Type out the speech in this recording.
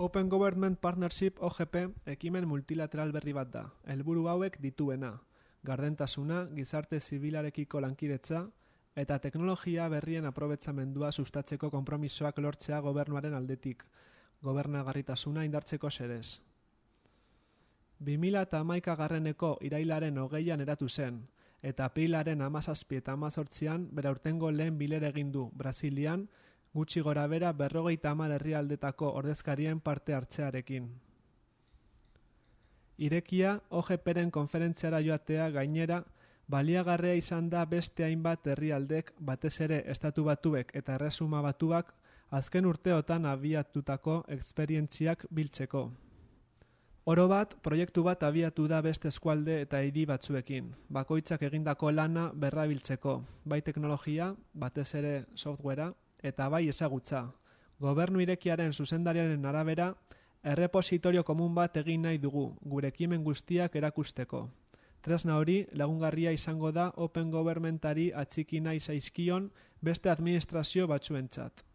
Open Government Partnership OGP ekimen multilateral berri bat da, helburu hauek dituena, gardentasuna, gizarte zibilarekiko lankidetza, eta teknologia berrien aprobetzamendua sustatzeko konpromisoak lortzea gobernuaren aldetik, gobernagarritasuna indartzeko sedez. 2000 eta maika garreneko irailaren hogeian eratu zen, eta pilaren 17 eta amazortzian, bera urtengo lehen bilere egin du, Brasilian, gutxi gora bera berrogeita herri herrialdetako ordezkarien parte hartzearekin. Irekia, ogp konferentziara joatea gainera, baliagarrea izan da beste hainbat herrialdek batez ere estatu batuek eta erresuma batuak azken urteotan abiatutako eksperientziak biltzeko. Oro bat, proiektu bat abiatu da beste eskualde eta hiri batzuekin, bakoitzak egindako lana berrabiltzeko, bai teknologia, batez ere softwarea, eta bai ezagutza. Gobernu irekiaren zuzendariaren arabera, errepositorio komun bat egin nahi dugu, gure ekimen guztiak erakusteko. Tresna hori, lagungarria izango da Open Governmentari atxiki nahi zaizkion beste administrazio batzuentzat.